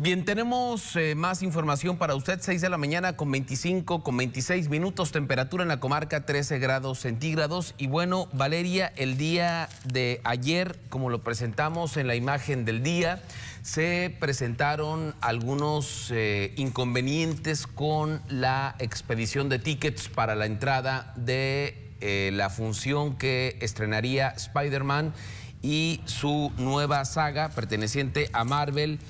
Bien, tenemos eh, más información para usted. 6 de la mañana con 25, con 26 minutos. Temperatura en la comarca 13 grados centígrados. Y bueno, Valeria, el día de ayer, como lo presentamos en la imagen del día, se presentaron algunos eh, inconvenientes con la expedición de tickets para la entrada de eh, la función que estrenaría Spider-Man y su nueva saga perteneciente a Marvel.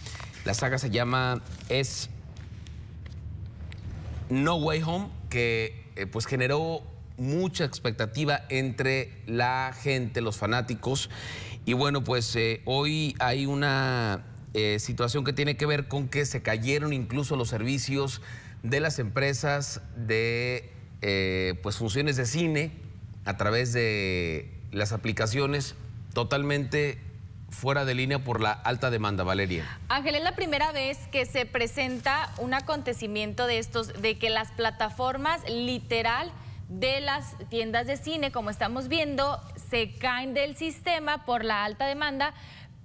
La saga se llama Es No Way Home, que eh, pues generó mucha expectativa entre la gente, los fanáticos. Y bueno, pues eh, hoy hay una eh, situación que tiene que ver con que se cayeron incluso los servicios de las empresas de pues funciones de cine a través de las aplicaciones totalmente fuera de línea por la alta demanda, Valeria. Ángel, es la primera vez que se presenta un acontecimiento de estos, de que las plataformas literal de las tiendas de cine, como estamos viendo, se caen del sistema por la alta demanda,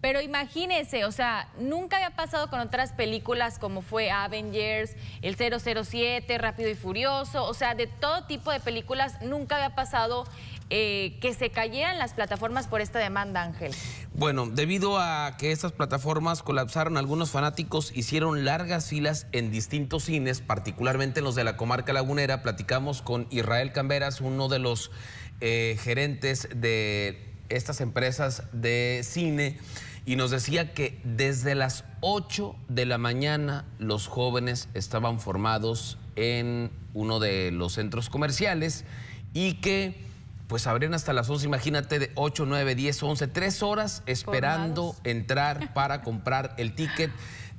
pero imagínense, o sea, nunca había pasado con otras películas como fue Avengers, el 007, Rápido y Furioso, o sea, de todo tipo de películas nunca había pasado eh, que se cayeran las plataformas por esta demanda, Ángel. Bueno, debido a que estas plataformas colapsaron, algunos fanáticos hicieron largas filas en distintos cines, particularmente en los de la comarca lagunera. Platicamos con Israel Camberas, uno de los eh, gerentes de estas empresas de cine y nos decía que desde las 8 de la mañana los jóvenes estaban formados en uno de los centros comerciales y que pues abrían hasta las 11, imagínate, de 8, 9, 10, 11, 3 horas esperando entrar para comprar el ticket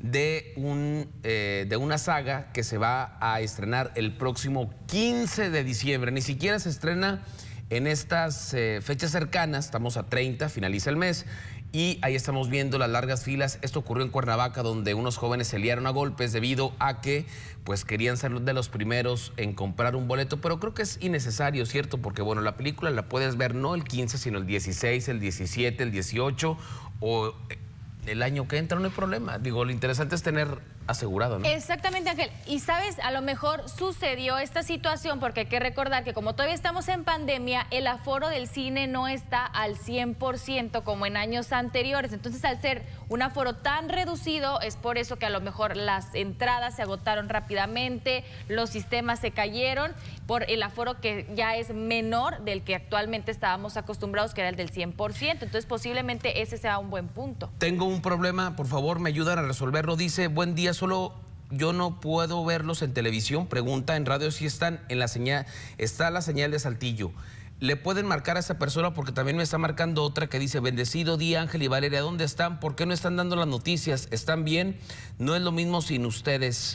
de, un, eh, de una saga que se va a estrenar el próximo 15 de diciembre. Ni siquiera se estrena en estas eh, fechas cercanas, estamos a 30, finaliza el mes, y ahí estamos viendo las largas filas. Esto ocurrió en Cuernavaca, donde unos jóvenes se liaron a golpes debido a que pues querían ser de los primeros en comprar un boleto, pero creo que es innecesario, ¿cierto? Porque bueno, la película la puedes ver no el 15, sino el 16, el 17, el 18 o eh, el año que entra, no hay problema. Digo, lo interesante es tener asegurado, ¿no? Exactamente, Ángel. Y sabes, a lo mejor sucedió esta situación porque hay que recordar que como todavía estamos en pandemia, el aforo del cine no está al 100% como en años anteriores. Entonces, al ser un aforo tan reducido, es por eso que a lo mejor las entradas se agotaron rápidamente, los sistemas se cayeron por el aforo que ya es menor del que actualmente estábamos acostumbrados, que era el del 100%. Entonces, posiblemente ese sea un buen punto. Tengo un problema, por favor, me ayudan a resolverlo. Dice, buen día, solo yo no puedo verlos en televisión. Pregunta en radio si están en la señal, está la señal de Saltillo. Le pueden marcar a esa persona porque también me está marcando otra que dice, bendecido día Ángel y Valeria, ¿dónde están? ¿Por qué no están dando las noticias? ¿Están bien? No es lo mismo sin ustedes.